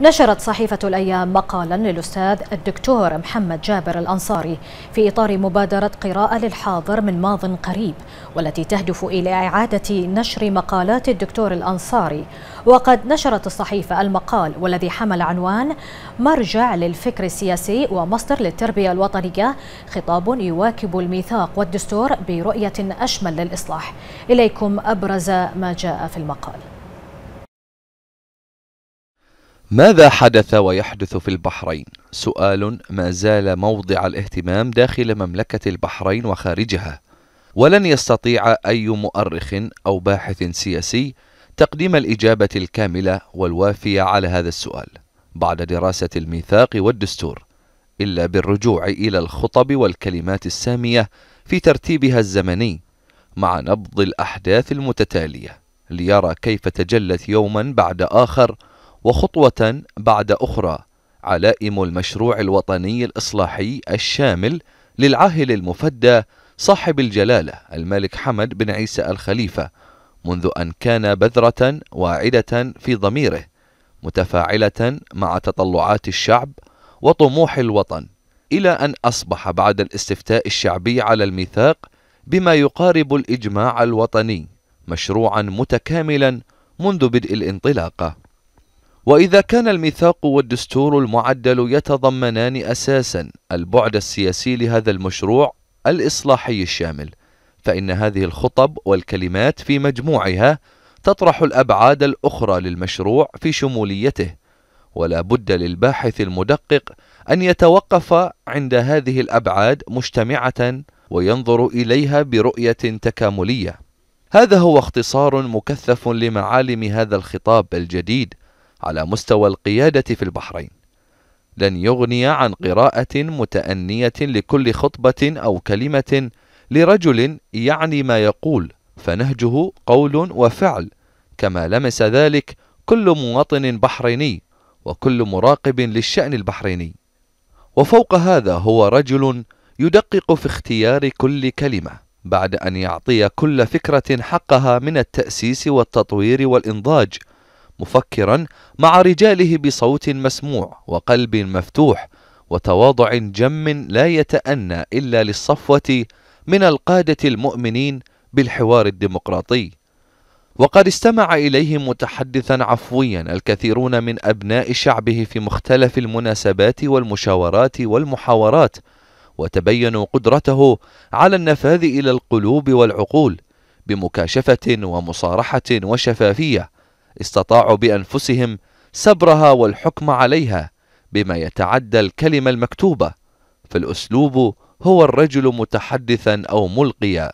نشرت صحيفة الأيام مقالا للأستاذ الدكتور محمد جابر الأنصاري في إطار مبادرة قراءة للحاضر من ماض قريب والتي تهدف إلى إعادة نشر مقالات الدكتور الأنصاري وقد نشرت الصحيفة المقال والذي حمل عنوان مرجع للفكر السياسي ومصدر للتربية الوطنية خطاب يواكب الميثاق والدستور برؤية أشمل للإصلاح إليكم أبرز ما جاء في المقال ماذا حدث ويحدث في البحرين؟ سؤال ما زال موضع الاهتمام داخل مملكة البحرين وخارجها، ولن يستطيع أي مؤرخ أو باحث سياسي تقديم الإجابة الكاملة والوافية على هذا السؤال بعد دراسة الميثاق والدستور، إلا بالرجوع إلى الخطب والكلمات السامية في ترتيبها الزمني مع نبض الأحداث المتتالية، ليرى كيف تجلت يوما بعد آخر وخطوة بعد أخرى علائم المشروع الوطني الإصلاحي الشامل للعاهل المفدى صاحب الجلالة الملك حمد بن عيسى الخليفة منذ أن كان بذرة واعدة في ضميره متفاعلة مع تطلعات الشعب وطموح الوطن إلى أن أصبح بعد الاستفتاء الشعبي على الميثاق بما يقارب الإجماع الوطني مشروعا متكاملا منذ بدء الانطلاقه وإذا كان الميثاق والدستور المعدل يتضمنان أساسا البعد السياسي لهذا المشروع الإصلاحي الشامل فإن هذه الخطب والكلمات في مجموعها تطرح الأبعاد الأخرى للمشروع في شموليته ولا بد للباحث المدقق أن يتوقف عند هذه الأبعاد مجتمعة وينظر إليها برؤية تكاملية هذا هو اختصار مكثف لمعالم هذا الخطاب الجديد على مستوى القيادة في البحرين لن يغني عن قراءة متأنية لكل خطبة أو كلمة لرجل يعني ما يقول فنهجه قول وفعل كما لمس ذلك كل مواطن بحريني وكل مراقب للشأن البحريني وفوق هذا هو رجل يدقق في اختيار كل كلمة بعد أن يعطي كل فكرة حقها من التأسيس والتطوير والإنضاج مفكرا مع رجاله بصوت مسموع وقلب مفتوح وتواضع جم لا يتأنى إلا للصفوة من القادة المؤمنين بالحوار الديمقراطي وقد استمع إليه متحدثا عفويا الكثيرون من أبناء شعبه في مختلف المناسبات والمشاورات والمحاورات وتبينوا قدرته على النفاذ إلى القلوب والعقول بمكاشفة ومصارحة وشفافية استطاعوا بانفسهم سبرها والحكم عليها بما يتعدى الكلمه المكتوبه فالاسلوب هو الرجل متحدثا او ملقيا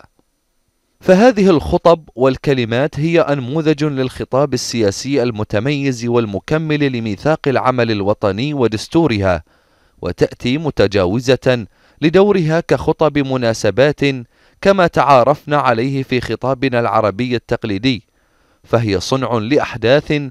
فهذه الخطب والكلمات هي انموذج للخطاب السياسي المتميز والمكمل لميثاق العمل الوطني ودستورها وتاتي متجاوزه لدورها كخطب مناسبات كما تعارفنا عليه في خطابنا العربي التقليدي فهي صنع لأحداث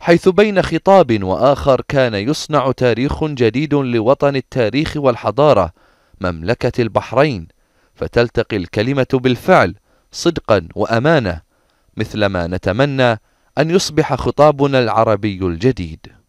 حيث بين خطاب وآخر كان يصنع تاريخ جديد لوطن التاريخ والحضارة مملكة البحرين فتلتقي الكلمة بالفعل صدقا وأمانة مثلما نتمنى أن يصبح خطابنا العربي الجديد